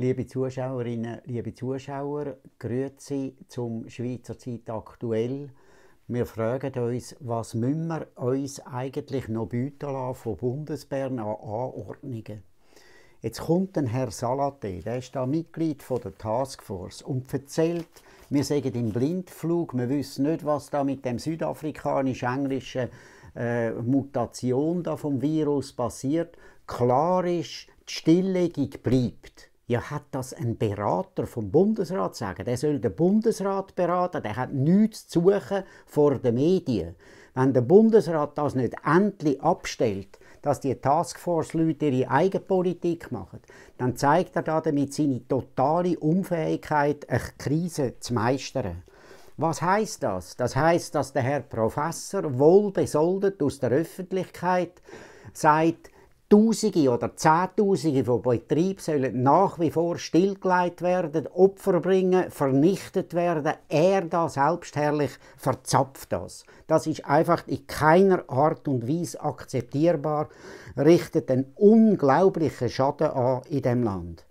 Liebe Zuschauerinnen, liebe Zuschauer, grüezi zum Schweizer Zeit aktuell. Wir fragen uns, was müssen wir uns eigentlich noch bieten lassen von Bundesbern an Anordnungen? Jetzt kommt ein Herr Salaté, der ist da Mitglied von der Taskforce und erzählt, wir sagen im Blindflug, wir wissen nicht, was da mit dem südafrikanisch-englischen äh, Mutation da vom Virus passiert. Klar ist, die Stilllegung bleibt ja, hat das ein Berater vom Bundesrat sagen? Der soll den Bundesrat beraten, der hat nichts zu suchen vor den Medien. Wenn der Bundesrat das nicht endlich abstellt, dass die Taskforce-Leute ihre eigene Politik machen, dann zeigt er damit seine totale Unfähigkeit, eine Krise zu meistern. Was heißt das? Das heißt, dass der Herr Professor wohlbesoldet aus der Öffentlichkeit sagt, Tausende oder Zehntausende von Betrieben sollen nach wie vor stillgelegt werden, Opfer bringen, vernichtet werden. Er da selbstherrlich verzapft das. Das ist einfach in keiner Art und Weise akzeptierbar, richtet einen unglaublichen Schaden an in dem Land.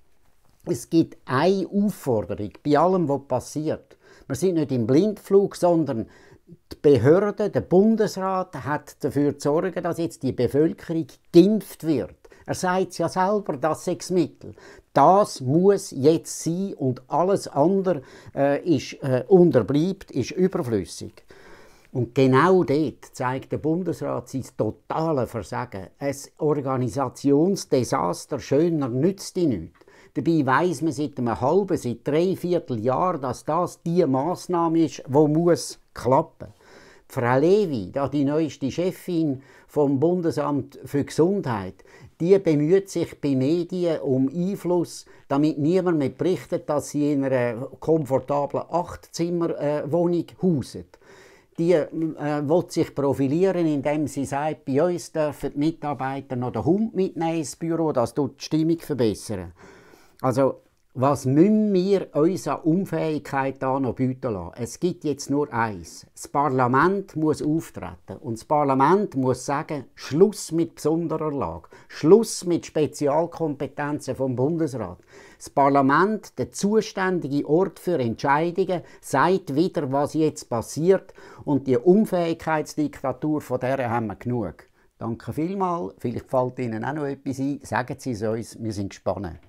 Es gibt eine Aufforderung bei allem, was passiert. Wir sind nicht im Blindflug, sondern die Behörde, der Bundesrat hat dafür zu sorgen, dass jetzt die Bevölkerung geimpft wird. Er sagt es ja selber, das sechs Mittel. Das muss jetzt sein und alles andere äh, ist äh, unterbleibt, ist überflüssig. Und genau dort zeigt der Bundesrat sein totales Versagen. Ein Organisationsdesaster, schöner nützt ihn nicht. Dabei weiß man seit einem halben, seit drei Jahr, dass das die Maßnahme ist, die muss klappen. Frau Levi, die neueste Chefin vom Bundesamt für Gesundheit, die bemüht sich bei Medien um Einfluss, damit niemand mehr berichtet, dass sie in einer komfortablen Achtzimmerwohnung äh, hauset. Die äh, will sich profilieren, indem sie sagt, bei uns dürfen die Mitarbeiter noch den Hund mitnehmen ins Büro, das tut die Stimmung verbessern. Also was müssen wir unserer Unfähigkeit da noch bieten lassen? Es gibt jetzt nur eins. Das Parlament muss auftreten. Und das Parlament muss sagen, Schluss mit besonderer Lage. Schluss mit Spezialkompetenzen vom Bundesrat. Das Parlament, der zuständige Ort für Entscheidungen, sagt wieder, was jetzt passiert. Und die Unfähigkeitsdiktatur, von der haben wir genug. Danke vielmals. Vielleicht fällt Ihnen auch noch etwas ein. Sagen Sie es uns, wir sind gespannt.